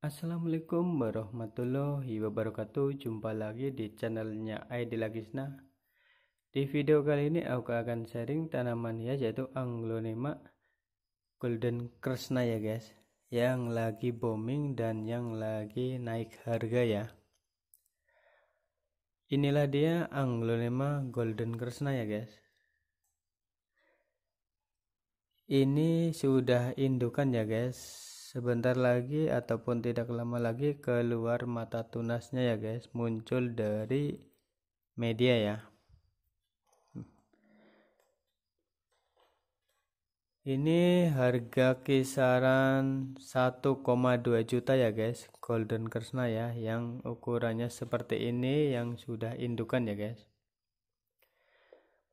Assalamualaikum warahmatullahi wabarakatuh Jumpa lagi di channelnya ID Lagisna. Di video kali ini aku akan sharing tanaman ya, yaitu Anglonema Golden Kresna ya guys Yang lagi booming dan yang lagi naik harga ya Inilah dia Anglonema Golden Kresna ya guys Ini sudah indukan ya guys sebentar lagi ataupun tidak lama lagi keluar mata tunasnya ya guys muncul dari media ya ini harga kisaran 1,2 juta ya guys golden kersna ya yang ukurannya seperti ini yang sudah indukan ya guys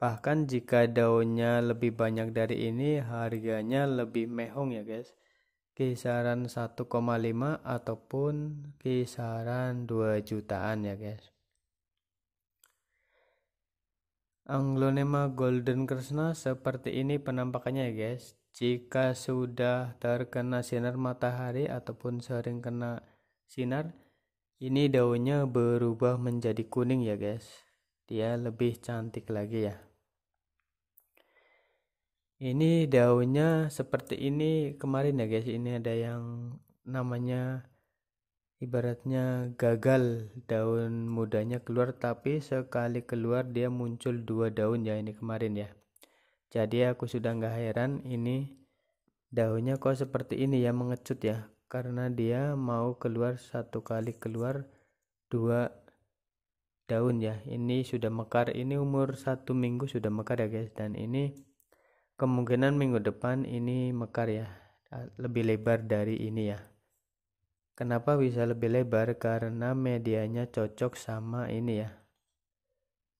bahkan jika daunnya lebih banyak dari ini harganya lebih mehong ya guys kisaran 1,5 ataupun kisaran 2 jutaan ya guys Anglonema Golden Krishna seperti ini penampakannya ya guys jika sudah terkena sinar matahari ataupun sering kena sinar ini daunnya berubah menjadi kuning ya guys dia lebih cantik lagi ya ini daunnya seperti ini kemarin ya guys ini ada yang namanya ibaratnya gagal daun mudanya keluar tapi sekali keluar dia muncul dua daun ya ini kemarin ya jadi aku sudah nggak heran ini daunnya kok seperti ini ya mengecut ya karena dia mau keluar satu kali keluar dua daun ya ini sudah mekar ini umur satu minggu sudah mekar ya guys dan ini kemungkinan minggu depan ini mekar ya lebih lebar dari ini ya kenapa bisa lebih lebar karena medianya cocok sama ini ya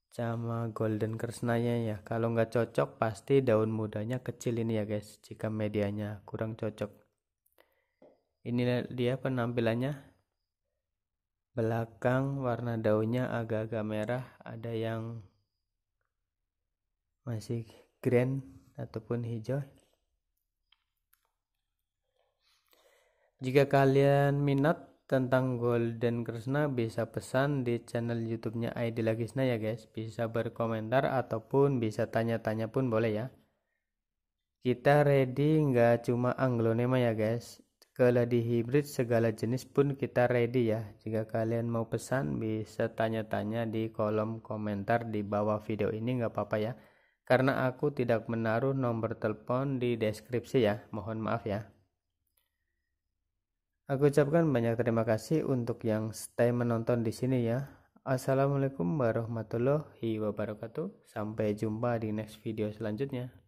sama golden kersnanya ya kalau nggak cocok pasti daun mudanya kecil ini ya guys jika medianya kurang cocok ini dia penampilannya belakang warna daunnya agak-agak merah ada yang masih green ataupun hijau jika kalian minat tentang Golden Krishna bisa pesan di channel YouTube-nya ID Krishna ya guys. Bisa berkomentar ataupun bisa tanya-tanya pun boleh ya. Kita ready nggak cuma anglonema ya guys. Kalau di hybrid segala jenis pun kita ready ya. Jika kalian mau pesan bisa tanya-tanya di kolom komentar di bawah video ini nggak apa-apa ya. Karena aku tidak menaruh nomor telepon di deskripsi ya, mohon maaf ya. Aku ucapkan banyak terima kasih untuk yang stay menonton di sini ya. Assalamualaikum warahmatullahi wabarakatuh. Sampai jumpa di next video selanjutnya.